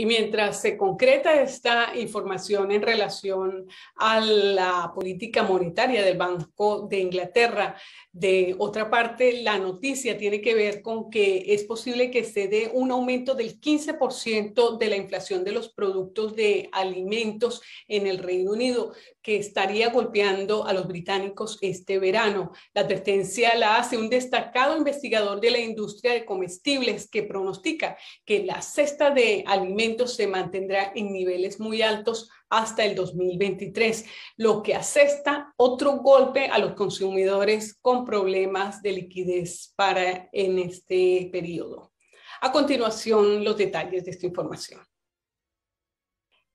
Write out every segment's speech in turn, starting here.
Y mientras se concreta esta información en relación a la política monetaria del Banco de Inglaterra, de otra parte, la noticia tiene que ver con que es posible que se dé un aumento del 15% de la inflación de los productos de alimentos en el Reino Unido, que estaría golpeando a los británicos este verano. La advertencia la hace un destacado investigador de la industria de comestibles que pronostica que la cesta de alimentos se mantendrá en niveles muy altos hasta el 2023, lo que asesta otro golpe a los consumidores con problemas de liquidez para en este periodo. A continuación, los detalles de esta información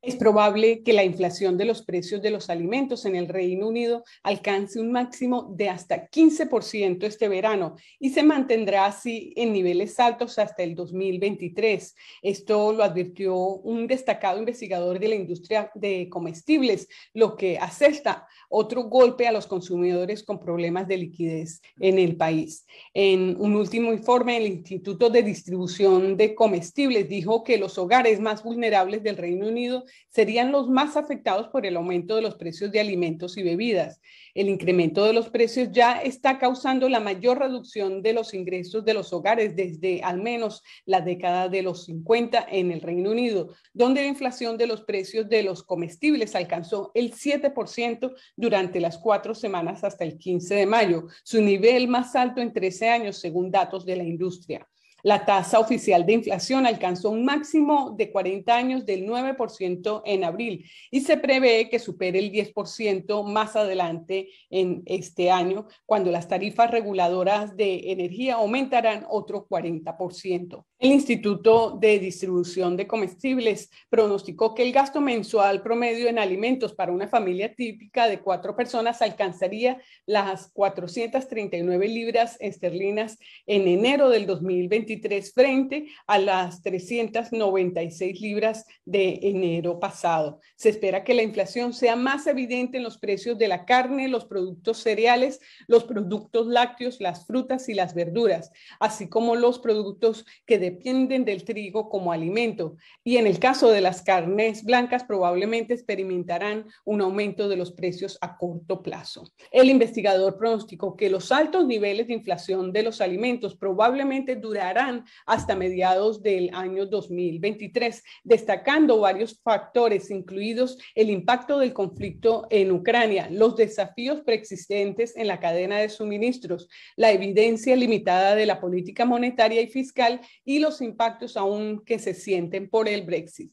es probable que la inflación de los precios de los alimentos en el Reino Unido alcance un máximo de hasta 15% este verano y se mantendrá así en niveles altos hasta el 2023. Esto lo advirtió un destacado investigador de la industria de comestibles, lo que acepta otro golpe a los consumidores con problemas de liquidez en el país. En un último informe, el Instituto de Distribución de Comestibles dijo que los hogares más vulnerables del Reino Unido serían los más afectados por el aumento de los precios de alimentos y bebidas. El incremento de los precios ya está causando la mayor reducción de los ingresos de los hogares desde al menos la década de los 50 en el Reino Unido, donde la inflación de los precios de los comestibles alcanzó el 7% durante las cuatro semanas hasta el 15 de mayo, su nivel más alto en 13 años según datos de la industria. La tasa oficial de inflación alcanzó un máximo de 40 años del 9% en abril y se prevé que supere el 10% más adelante en este año, cuando las tarifas reguladoras de energía aumentarán otro 40%. El Instituto de Distribución de Comestibles pronosticó que el gasto mensual promedio en alimentos para una familia típica de cuatro personas alcanzaría las 439 libras esterlinas en enero del 2021 frente a las 396 libras de enero pasado. Se espera que la inflación sea más evidente en los precios de la carne, los productos cereales, los productos lácteos, las frutas y las verduras, así como los productos que dependen del trigo como alimento. Y en el caso de las carnes blancas, probablemente experimentarán un aumento de los precios a corto plazo. El investigador pronosticó que los altos niveles de inflación de los alimentos probablemente durarán hasta mediados del año 2023, destacando varios factores, incluidos el impacto del conflicto en Ucrania, los desafíos preexistentes en la cadena de suministros, la evidencia limitada de la política monetaria y fiscal y los impactos aún que se sienten por el Brexit.